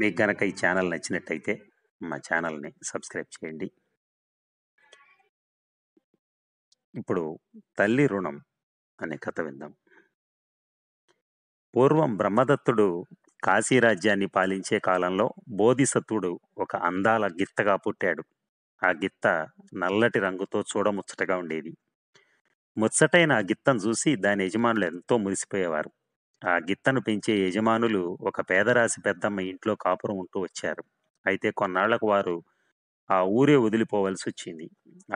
మీకు కనుక ఈ ఛానల్ నచ్చినట్టయితే మా ఛానల్ని సబ్స్క్రైబ్ చేయండి ఇప్పుడు తల్లి రుణం అనే కథ విందాం పూర్వం బ్రహ్మదత్తుడు కాశీరాజ్యాన్ని పాలించే కాలంలో బోధిసత్వుడు ఒక అందాల గిత్తగా పుట్టాడు ఆ గిత్త నల్లటి రంగుతో చూడముచ్చటగా ఉండేది ముచ్చటైన ఆ గిత్తను చూసి దాని యజమానులు ఎంతో మురిసిపోయేవారు ఆ గిత్తను పెంచే యజమానులు ఒక పేదరాశి పెద్దమ్మ ఇంట్లో కాపురం ఉంటూ వచ్చారు అయితే కొన్నాళ్లకు వారు ఆ ఊరే వదిలిపోవలసి వచ్చింది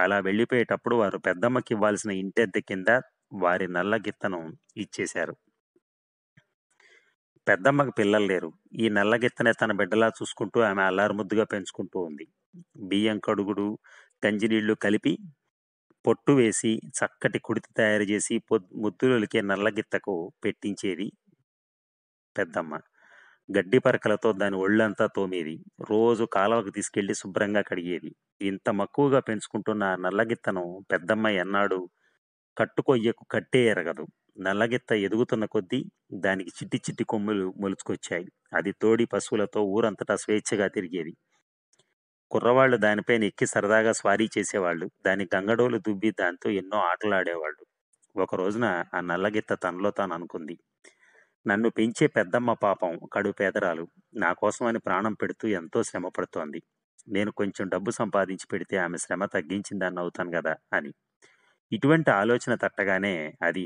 అలా వెళ్ళిపోయేటప్పుడు వారు పెద్దమ్మకి ఇవ్వాల్సిన ఇంటెద్దె కింద వారి నల్ల గిత్తను ఇచ్చేశారు పెద్దమ్మకి పిల్లలు లేరు ఈ నల్ల గిత్తనే తన బిడ్డలా చూసుకుంటూ ఆమె అల్లారుముద్దుగా పెంచుకుంటూ ఉంది బియ్యం కడుగుడు గంజి నీళ్లు కలిపి పొట్టు వేసి చక్కటి కుడితి తయారు చేసి పొద్దు ముద్దులకే నల్లగిత్తకు పెట్టించేది పెద్దమ్మ గడ్డి పరకలతో దాని ఒళ్ళంతా తోమేది రోజు కాలువకు తీసుకెళ్లి శుభ్రంగా కడిగేది ఇంత మక్కువగా పెంచుకుంటున్న నల్లగిత్తను పెద్దమ్మ ఎన్నాడు కట్టుకొయ్యకు కట్టే ఎరగదు నల్లగిత్త ఎదుగుతున్న కొద్దీ దానికి చిట్టి చిట్టి కొమ్ములు మొలుచుకొచ్చాయి అది తోడి పశువులతో ఊరంతటా స్వేచ్ఛగా తిరిగేది కుర్రవాళ్ళు దానిపైన ఎక్కి సరదాగా స్వారీ చేసేవాళ్ళు దాని గంగడోలు దుబ్బి దాంతో ఎన్నో ఆటలాడేవాళ్ళు ఒక రోజున ఆ నల్లగిత్త తనలో తాను అనుకుంది నన్ను పెంచే పెద్దమ్మ పాపం కడు పేదరాలు నా కోసమని ప్రాణం పెడుతూ ఎంతో శ్రమ పడుతోంది నేను కొంచెం డబ్బు సంపాదించి పెడితే ఆమె శ్రమ తగ్గించిందని అవుతాను కదా అని ఇటువంటి ఆలోచన తట్టగానే అది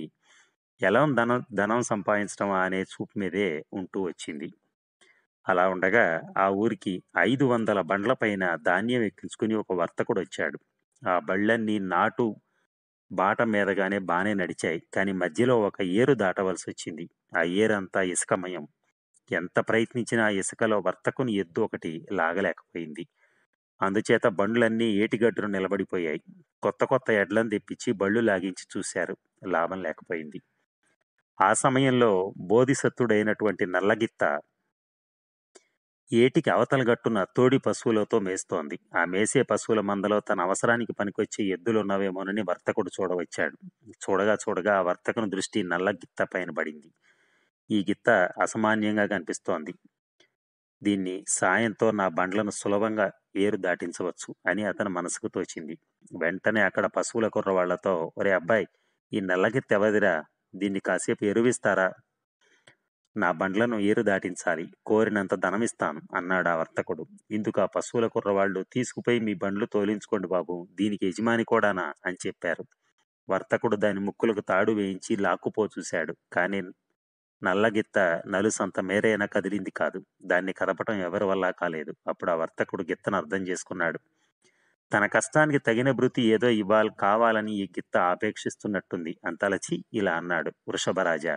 ఎలా ధనం ధనం సంపాదించడం అనే చూపు మీదే ఉంటూ వచ్చింది అలా ఉండగా ఆ ఊరికి ఐదు వందల బండ్ల పైన ధాన్యం ఎక్కించుకుని ఒక వర్తకుడు వచ్చాడు ఆ బళ్ళన్నీ నాటు బాట మీదగానే బాగానే నడిచాయి కానీ మధ్యలో ఒక ఏరు దాటవలసి వచ్చింది ఆ ఏరంతా ఇసుకమయం ఎంత ప్రయత్నించినా ఇసుకలో వర్తకుని ఎద్దు ఒకటి లాగలేకపోయింది అందుచేత బండ్లన్నీ ఏటిగడ్డును నిలబడిపోయాయి కొత్త కొత్త ఎడ్లను తెప్పించి బళ్ళు లాగించి చూశారు లాభం లేకపోయింది ఆ సమయంలో బోధిసత్తుడైనటువంటి నల్లగిత్త ఏటికి అవతల గట్టున తోడి పశువులతో మేస్తోంది ఆ మేసే పశువుల మందలో తన అవసరానికి పనికొచ్చే ఎద్దులున్నవేమోనని వర్తకుడు చూడవచ్చాడు చూడగా చూడగా ఆ వర్తకుని దృష్టి నల్లగిత్త పైన పడింది ఈ గిత్త అసామాన్యంగా కనిపిస్తోంది దీన్ని సాయంతో నా బండ్లను సులభంగా ఏరు దాటించవచ్చు అని అతను మనసుకు తోచింది వెంటనే అక్కడ పశువుల కుర్రవాళ్లతో ఒరే అబ్బాయి ఈ నల్లగిత్త ఎవదిరా దీన్ని కాసేపు ఎరువిస్తారా నా బండ్లను ఏరు దాటించాలి కోరినంత ధనమిస్తాను అన్నాడు ఆ వర్తకుడు ఇందుకు ఆ పశువుల కుర్రవాళ్ళు తీసుకుపోయి మీ బండ్లు తోలించుకోండి బాబు దీనికి యజమాని కూడానా అని చెప్పారు వర్తకుడు దాని ముక్కులకు తాడు వేయించి లాక్కుపో చూశాడు కానీ నల్లగిత్త నలుసంత మేరైనా కదిలింది కాదు దాన్ని కదపటం ఎవరి వల్ల కాలేదు అప్పుడు ఆ వర్తకుడు గిత్తను అర్థం చేసుకున్నాడు తన కష్టానికి తగిన భృతి ఏదో ఇవ్వాలి కావాలని ఈ గిత్త ఆపేక్షిస్తున్నట్టుంది అంతలచి ఇలా అన్నాడు వృషభరాజా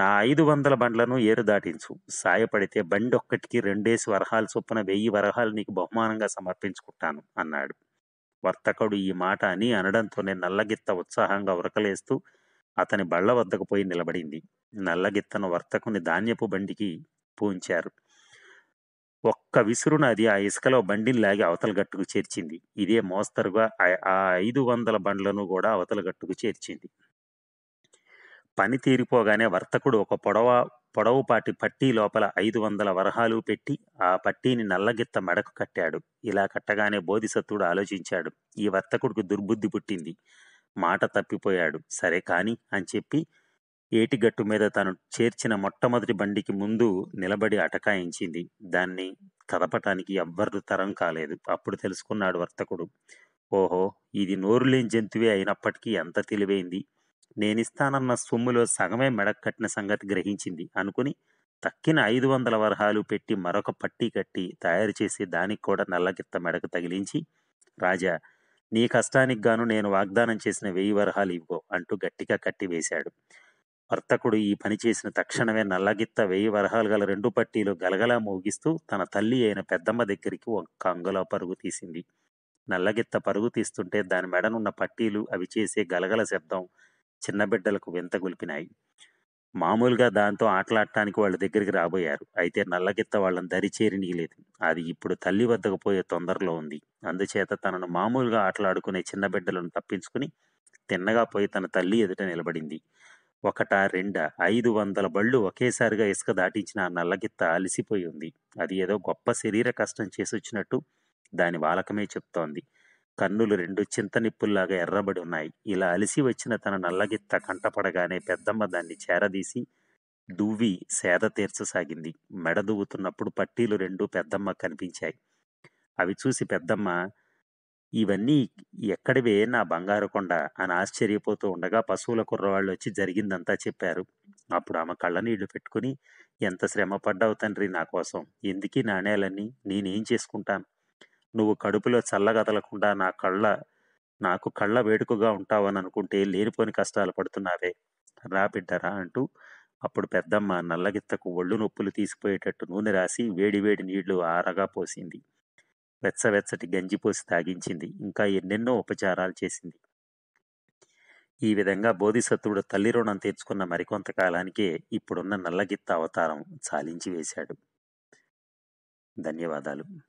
నా ఐదు వందల బండ్లను ఏరు దాటించు సాయపడితే బండి ఒక్కటికి రెండేసి వరహాలు చొప్పున వెయ్యి వరహాలు నీకు బహుమానంగా సమర్పించుకుంటాను అన్నాడు వర్తకుడు ఈ మాట అని అనడంతోనే నల్లగిత్త ఉత్సాహంగా ఉరకలేస్తూ అతని బళ్ల వద్దకు పోయి నిలబడింది నల్లగిత్తన వర్తకుని ధాన్యపు బండికి పూంచారు ఒక్క విసురున అది ఆ ఇసుకలో బండిని లాగి అవతల గట్టుకు చేర్చింది ఇదే మోస్తరుగా ఆ ఐదు వందల బండ్లను కూడా అవతల గట్టుకు చేర్చింది పని తీరిపోగానే వర్తకుడు ఒక పొడవ పొడవుపాటి పట్టీ లోపల ఐదు వందల వరహాలు పెట్టి ఆ పట్టీని నల్లగిత్త మెడకు కట్టాడు ఇలా కట్టగానే బోధిసత్తుడు ఆలోచించాడు ఈ వర్తకుడికి దుర్బుద్ధి పుట్టింది మాట తప్పిపోయాడు సరే కాని అని చెప్పి ఏటిగట్టు మీద తను చేర్చిన మొట్టమొదటి బండికి ముందు నిలబడి అటకాయించింది దాన్ని కదపటానికి ఎవ్వరు తరం కాలేదు అప్పుడు తెలుసుకున్నాడు వర్తకుడు ఓహో ఇది నోరులేని జంతువే అయినప్పటికీ ఎంత తెలివైంది నేనిస్తానన్న సొమ్ములో సగమే కట్టిన సంగతి గ్రహించింది అనుకుని తక్కిన ఐదు వందల వరహాలు పెట్టి మరొక పట్టీ కట్టి తయారు చేసి దానికి కూడా నల్లగిత్త మెడకు తగిలించి రాజా నీ కష్టానికి గాను నేను వాగ్దానం చేసిన వెయ్యి వరహాలు ఇవ్వో అంటూ గట్టిగా కట్టివేశాడు వర్తకుడు ఈ పని చేసిన తక్షణమే నల్లగిత్త వెయ్యి వరహాలు గల రెండు పట్టీలు గలగలా మోగిస్తూ తన తల్లి అయిన పెద్దమ్మ దగ్గరికి ఒక్క అంగులో పరుగు తీసింది నల్లగిత్త పరుగు తీస్తుంటే దాని మెడనున్న పట్టీలు అవి చేసే గలగల శబ్దం చిన్నబిడ్డలకు గొలిపినాయి మామూలుగా దాంతో ఆటలాడటానికి వాళ్ళ దగ్గరికి రాబోయారు అయితే నల్లగిత్త వాళ్ళని దరి చేరినీయలేదు అది ఇప్పుడు తల్లి వద్దకు పోయే తొందరలో ఉంది అందుచేత తనను మామూలుగా ఆటలాడుకునే చిన్న బిడ్డలను తప్పించుకుని తిన్నగా పోయి తన తల్లి ఎదుట నిలబడింది ఒకట రెండ ఐదు వందల బళ్ళు ఒకేసారిగా ఇసుక దాటించిన ఆ నల్లగిత్త అలిసిపోయి ఉంది అది ఏదో గొప్ప శరీర కష్టం చేసి వచ్చినట్టు దాని వాలకమే చెప్తోంది కన్నులు రెండు చింతనిప్పుల్లాగా ఎర్రబడి ఉన్నాయి ఇలా అలిసి వచ్చిన తన నల్లగిత్త కంటపడగానే పెద్దమ్మ దాన్ని చేరదీసి దువ్వి సేద తీర్చసాగింది మెడ దువ్వుతున్నప్పుడు పట్టీలు రెండు పెద్దమ్మ కనిపించాయి అవి చూసి పెద్దమ్మ ఇవన్నీ ఎక్కడివే నా బంగారు కొండ అని ఆశ్చర్యపోతూ ఉండగా పశువుల కుర్రవాళ్ళు వచ్చి జరిగిందంతా చెప్పారు అప్పుడు ఆమె కళ్ళనీళ్లు పెట్టుకుని ఎంత శ్రమ పడ్డావు తండ్రి నా కోసం ఎందుకీ నాణేలన్నీ నేనేం చేసుకుంటాను నువ్వు కడుపులో చల్లగదలకుండా నా కళ్ళ నాకు కళ్ళ వేడుకగా ఉంటావని అనుకుంటే లేనిపోని కష్టాలు పడుతున్నావే రా బిడ్డరా అంటూ అప్పుడు పెద్దమ్మ నల్లగిత్తకు ఒళ్ళు నొప్పులు తీసిపోయేటట్టు నూనె రాసి వేడివేడి నీళ్లు ఆరగా పోసింది వెచ్చవెచ్చటి గంజి పోసి తాగించింది ఇంకా ఎన్నెన్నో ఉపచారాలు చేసింది ఈ విధంగా బోధిసత్వుడు తల్లి రుణం తీర్చుకున్న మరికొంతకాలానికే ఇప్పుడున్న నల్లగిత్త అవతారం చాలించి వేశాడు ధన్యవాదాలు